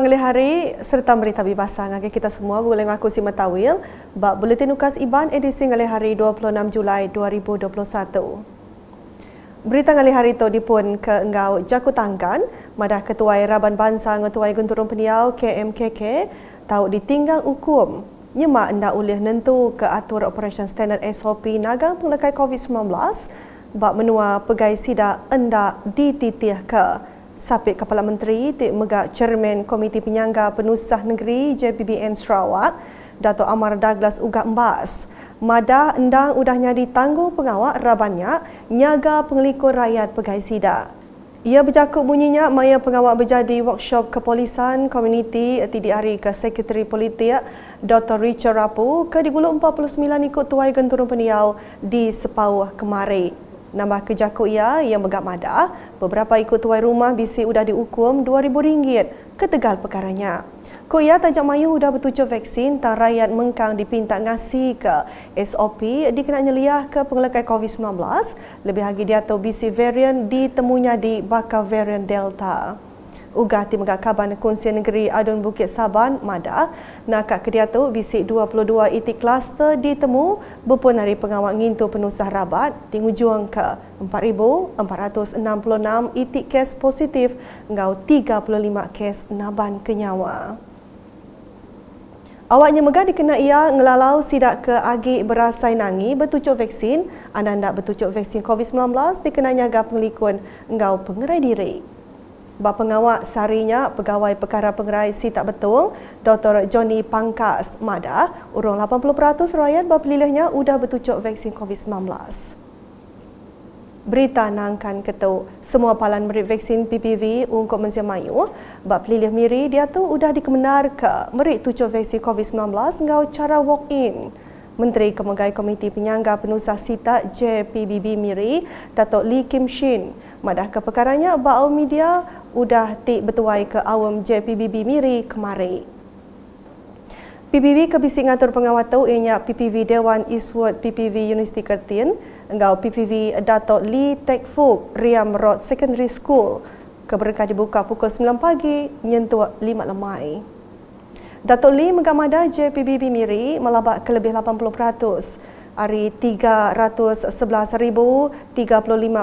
mangli hari serta berita bebasa ngagi kita semua boleh ngaku si metawil ba buletin ukas iban edisi ngali hari 26 Julai 2021. Berita ngali hari itu dipun ke engau Jaku Tangkan, madah ketua Raban Bansa ketua Gunturung Peniau KMKK tahu ditinggal hukum. Nyemak anda boleh nentu ke atur operation standard SOP nagang pengelakai COVID-19 bak menua pegai sidak anda dititih ke. Sapit Kepala Menteri Tik Megat Chairman Komiti Penyangga Penusah Negeri JPBN Sarawak Dato' Amar Douglas Uga Mbas. Mada endang udah nyadi tangguh pengawak rabannya nyaga pengelikur rakyat pegai sida. Ia Bercakup bunyinya maya pengawak berjadi workshop kepolisan komuniti TDRI ke Sekretari Politik Dr. Richard Rapu ke di 49 ikut tuai genturun peniau di Sepauh kemarin. Nambah kejakut ia yang megap mada, beberapa ikut tuai rumah bisi sudah dihukum RM2,000 tegal perkaranya. Koya Tanjak Mayu sudah bertujuh vaksin tan rakyat mengkang dipinta ngasih ke SOP dikena nyeliah ke pengelakai COVID-19 lebih lagi dia tahu BC varian ditemunya di bakal varian Delta. Ugati Megak Kaban Kunsian Negeri Adun Bukit Saban, Mada, Nakak Kediatu, Bisik 22 itik Cluster ditemu berpun hari pengawal ngintu penusah rabat, tinggu juang ke 4,466 itik kes positif, ngau 35 kes naban kenyawa. Awaknya megah dikena ia ngelalau sidak ke agi berasai nangi bertucuk vaksin. anda anak bertucuk vaksin COVID-19 dikena nyaga penglikun ngau pengerai diri bapa pengawal sarinya pegawai perkara pengerai si tak betul Dr. Johnny Pangkas Mada urung 80% rakyat berpilihnya sudah bertucuk vaksin COVID-19. Berita nangkan ketua semua palan merit vaksin PPV untuk Menteri Mayu bak pilih miri dia tu sudah dikemenar ke merit tucuk vaksin COVID-19 dengan cara walk-in. Menteri Kemegai Komiti Penyangga Penusah Sita JPBB Miri, Datuk Lee Kim Shin, madah ke perkaranya bau media udah ti betuai ke awam JPBB Miri kemari. PBB kebisingan pengawat tau ianya PPV Dewan Eastwood PPV Universiti Kertin engau PPV Datuk Lee Tech Fook Riam Road Secondary School keberkah dibuka pukul 9 pagi nyentuh 5 lemai. Datuk Lee menggamada JPBB Miri melabak ke lebih 80% hari 311,035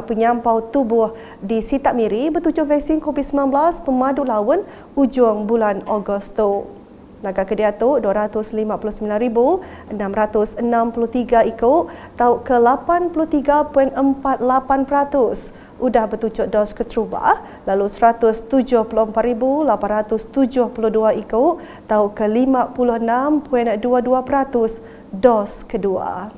penyampau tubuh di Sitak Miri bertujuh vaksin COVID-19 pemadu lawan ujung bulan Ogos tu. Naga Kediato 259,663 ikut tahu ke 83.48% udah bertucuk dos ketubah lalu 174,872 ikut tahu ke 56.22% dos kedua.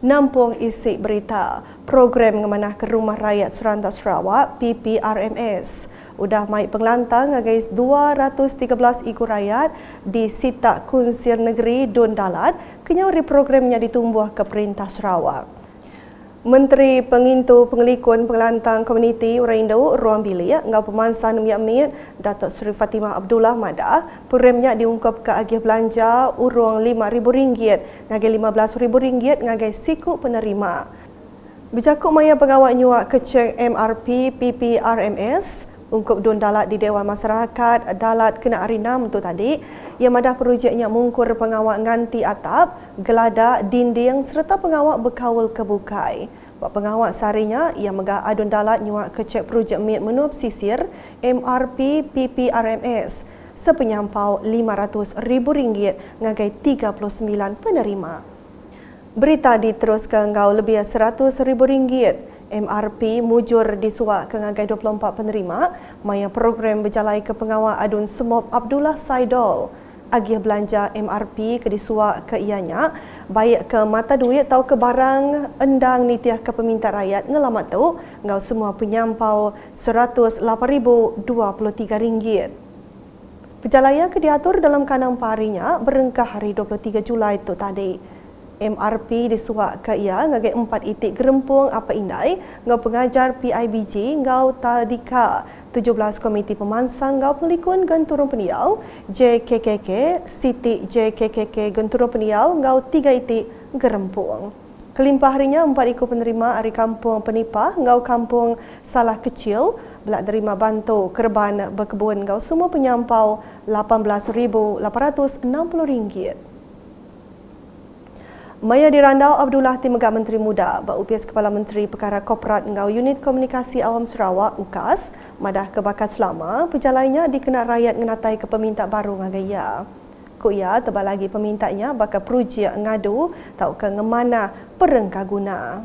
Nampung isi Berita, program ngemanah ke Rumah Rakyat Serantau Sarawak PPRMS. Udah mai penglantang agai 213 ikut rakyat di Sita Kunsir Negeri Dun Dalat, kenyau reprogramnya ditumbuh ke Perintah Sarawak. Menteri Pengintu Pengelikun Pengelantang Komuniti Orang Indo Ruang Bilia Ngau Pemansan Miat Miat Datuk Seri Fatimah Abdullah Mada peremnya diungkap ke agih belanja uruang RM5,000 ngagih RM15,000 ngagih siku penerima. Bijakuk Maya Pengawak Nyuak Keceng MRP PPRMS Ungkup Dun Dalat di Dewan Masyarakat Dalat kena arinam tu tadi yang madah projeknya mengukur pengawak nganti atap, gelada, dinding serta pengawak berkawal kebukai. Buat pengawak sarinya yang megah adun dalat nyuak kecek projek mit menup sisir MRP PPRMS sepenyampau RM500,000 ngagai 39 penerima. Berita diteruskan gaul lebih RM100,000 MRP mujur di suak kengagai 24 penerima maya program berjalai ke pengawal adun semob Abdullah Saidol agih belanja MRP ke di suak ke ianya baik ke mata duit atau ke barang endang nitiah ke peminta rakyat ngelamat tu ngau semua penyampau 108023 ringgit Perjalanan kediatur dalam kanan parinya berengkah hari 23 Julai itu tadi. MRP di suak ke ia ngagai empat itik gerempung apa indai ngau pengajar PIBJ, ngau tadika 17 komiti pemansang ngau pelikun genturun peniau JKKK Siti JKKK genturun peniau ngau tiga itik gerempung Kelimpah harinya empat ikut penerima dari kampung penipah ngau kampung salah kecil belak terima bantu kerban berkebun ngau semua penyampau rm ringgit. Maya Dirandau Abdullah Timegak Menteri Muda berupias Kepala Menteri Perkara Korporat Ngau Unit Komunikasi Awam Sarawak UKAS madah kebakar selama perjalainya dikenal rakyat mengatai ke baru ngagai ia. Ku ia tebal lagi pemintanya bakal peruji ngadu tau ke ngemana perengka guna.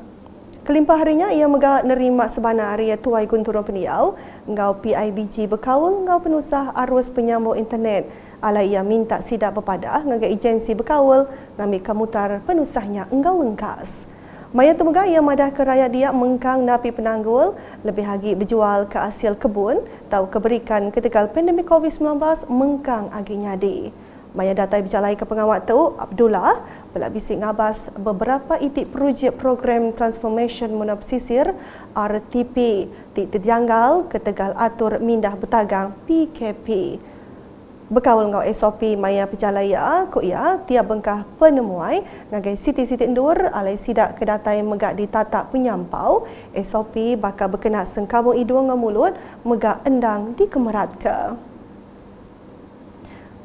Kelimpah harinya ia megak nerima sebana area Tuai Gunturun Peniau ngau PIBG berkawal ngau penusah arus penyambung internet Alaiya minta sidak berpadah dengan agensi berkawal ngambil kemutar penusahnya enggau lengkas. Maya Tumega ia madah ke rakyat dia mengkang napi penanggul lebih lagi berjual ke hasil kebun tahu keberikan ketika pandemik COVID-19 mengkang agi nyadi. Maya datai berjalan ke pengawal tu Abdullah pula bisik ngabas beberapa itik projek program transformation munap sisir RTP titik janggal ketegal atur mindah betagang PKP berkawal dengan SOP Maya Pejalaya kok ya tiap bengkah penemuai ngagai siti-siti endur alai sidak kedatai megak ditatak penyampau SOP bakal berkena sengkamu hidung dan mulut megak endang dikemerat ke.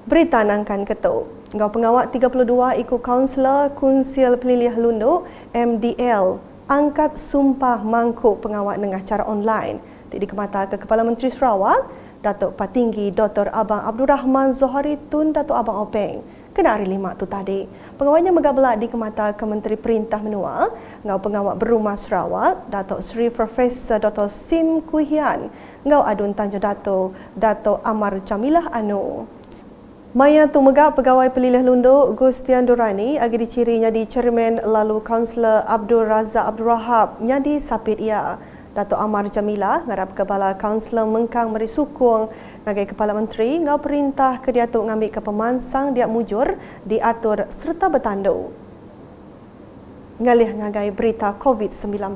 Berita nangkan ketuk. Ngau pengawak 32 ikut kaunselor Kunsil Pelilih Lunduk MDL angkat sumpah mangkuk pengawak dengan cara online. Tidak dikemata ke Kepala Menteri Sarawak, Datuk Patinggi Dr. Abang Abdul Rahman Zohari Tun Datuk Abang Openg kena hari lima tu tadi. Pengawalnya megabelak di kemata Kementeri Perintah Menua, ngau pengawal berumah Sarawak, Datuk Sri Profesor Dr. Sim Kuihian, ngau adun Tanjung Datuk Datuk Amar Jamilah Anu. Maya tu mega pegawai pelilih lundu Gustian Durani agi dicirinya di Chairman lalu Kaunselor Abdul Razak Abdul Rahab nyadi sapit ia. Datuk Amar Jamila, ngarap Kepala Kaunselor Mengkang Meri Sukung ngagai Kepala Menteri ngau perintah ke Dato' ngambil ke pemansang diak mujur diatur serta bertandu. Ngalih ngagai berita COVID-19.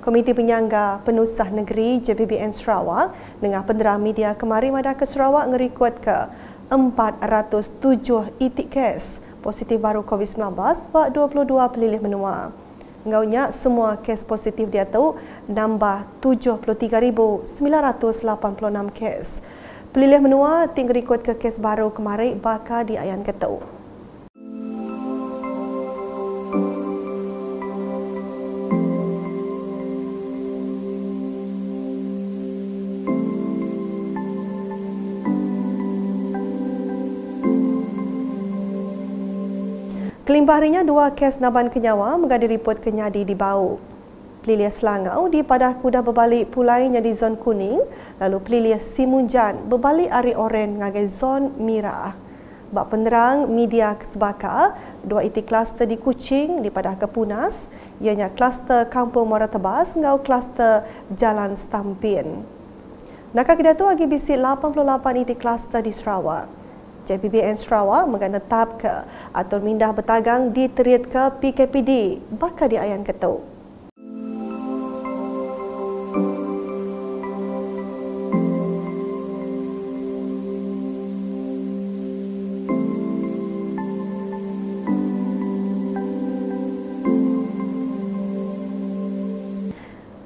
Komiti Penyangga Penusah Negeri JPBN Sarawak dengan pendera media kemari mada ke Sarawak ngerikut ke 407 itik kes positif baru COVID-19 buat 22 pelilih menua. Ngaunya semua kes positif dia tahu nambah 73,986 kes. Pelilih menua tinggi rekod ke kes baru kemarin bakal di Ayan Ketau. Kelimpah harinya dua kes naban kenyawa mengadil report kenyadi di bau. Pelilia Selangau di Padah Kuda berbalik pulai di zon kuning, lalu Pelilia Simunjan berbalik ari oren ngagai zon mirah. Bak penerang media kesebaka, dua iti kluster di Kuching di Padah Kepunas, ianya kluster Kampung Muara Tebas ngau kluster Jalan Stampin. Nakak kita tu agi bisik 88 iti kluster di Sarawak. JPBN Sarawak menggantap ke atau mindah bertagang di teriat ke PKPD bakal di Ayan Ketuk.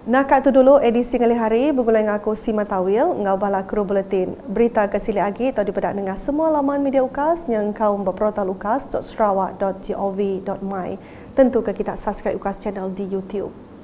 Nak kata dulu edisi ngali hari bergulai dengan aku Sima Tawil ngabala kru buletin. Berita kesili lagi tau dipedak dengan semua laman media ukas yang kau berportal ukas.sarawak.gov.my. Tentu ke kita subscribe ukas channel di YouTube.